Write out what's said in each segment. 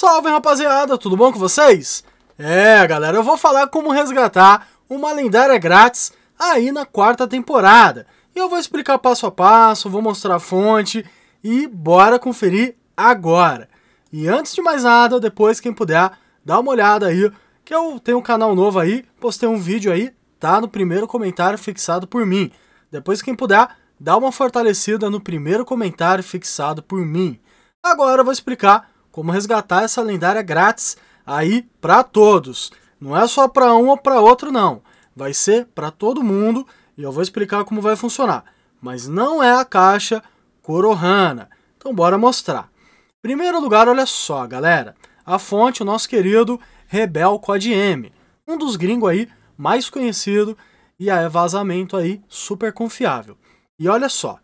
Salve rapaziada, tudo bom com vocês? É galera, eu vou falar como resgatar uma lendária grátis aí na quarta temporada. E eu vou explicar passo a passo, vou mostrar a fonte e bora conferir agora. E antes de mais nada, depois quem puder, dá uma olhada aí, que eu tenho um canal novo aí, postei um vídeo aí, tá no primeiro comentário fixado por mim. Depois quem puder, dá uma fortalecida no primeiro comentário fixado por mim. Agora eu vou explicar como resgatar essa lendária grátis aí para todos. Não é só para um ou para outro não, vai ser para todo mundo e eu vou explicar como vai funcionar. Mas não é a caixa Corohana. Então bora mostrar. Primeiro lugar, olha só, galera, a fonte o nosso querido Rebel Code M, um dos gringos aí mais conhecido e é vazamento aí super confiável. E olha só,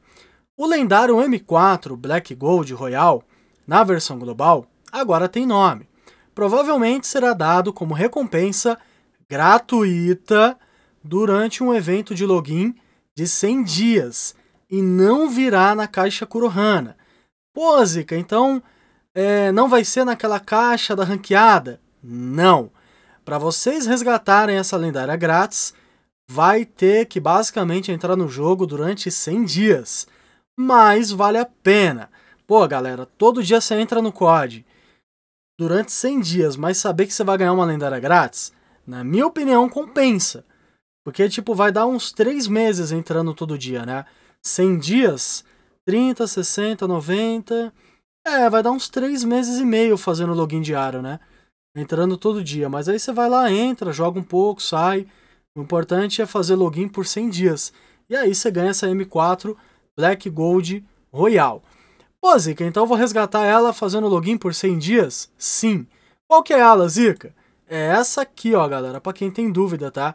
o lendário M4 Black Gold Royal na versão global, agora tem nome. Provavelmente será dado como recompensa gratuita durante um evento de login de 100 dias e não virá na caixa Kurohana. Pô, Zika, então é, não vai ser naquela caixa da ranqueada? Não. Para vocês resgatarem essa lendária grátis, vai ter que basicamente entrar no jogo durante 100 dias. Mas vale a pena. Pô, galera, todo dia você entra no COD durante 100 dias, mas saber que você vai ganhar uma lendária grátis, na minha opinião, compensa. Porque, tipo, vai dar uns 3 meses entrando todo dia, né? 100 dias, 30, 60, 90. É, vai dar uns 3 meses e meio fazendo login diário, né? Entrando todo dia. Mas aí você vai lá, entra, joga um pouco, sai. O importante é fazer login por 100 dias. E aí você ganha essa M4 Black Gold Royal. Pô, Zika, então eu vou resgatar ela fazendo login por 100 dias? Sim. Qual que é ela, Zika? É essa aqui, ó, galera, para quem tem dúvida, tá?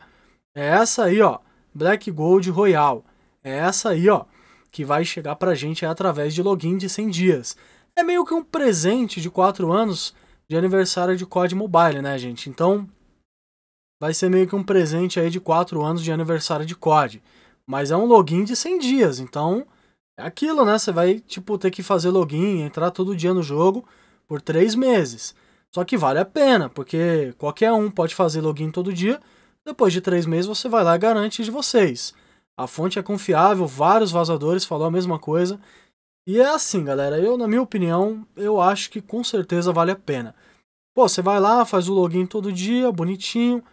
É essa aí, ó, Black Gold Royal. É essa aí, ó, que vai chegar pra gente através de login de 100 dias. É meio que um presente de 4 anos de aniversário de COD Mobile, né, gente? Então, vai ser meio que um presente aí de 4 anos de aniversário de COD. Mas é um login de 100 dias, então é aquilo, né? Você vai, tipo, ter que fazer login, entrar todo dia no jogo por três meses. Só que vale a pena, porque qualquer um pode fazer login todo dia. Depois de três meses você vai lá e garante de vocês. A fonte é confiável, vários vazadores falou a mesma coisa. E é assim, galera. Eu, na minha opinião, eu acho que com certeza vale a pena. Pô, você vai lá, faz o login todo dia, bonitinho.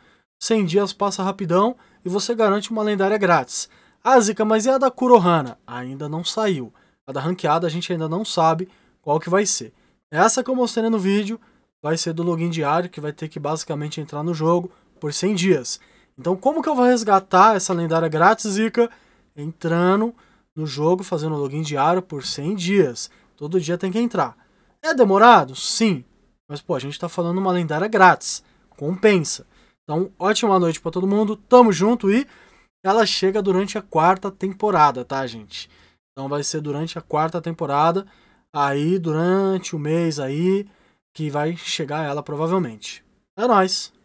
100 dias passa rapidão e você garante uma lendária grátis. Ah, Zika, mas e a da Kurohana? Ainda não saiu. A da ranqueada a gente ainda não sabe qual que vai ser. Essa que eu mostrei no vídeo vai ser do login diário, que vai ter que basicamente entrar no jogo por 100 dias. Então como que eu vou resgatar essa lendária grátis, Zika? Entrando no jogo, fazendo o login diário por 100 dias. Todo dia tem que entrar. É demorado? Sim. Mas, pô, a gente tá falando uma lendária grátis. Compensa. Então, ótima noite para todo mundo. Tamo junto e ela chega durante a quarta temporada, tá, gente? Então vai ser durante a quarta temporada, aí durante o mês aí que vai chegar ela provavelmente. É nóis!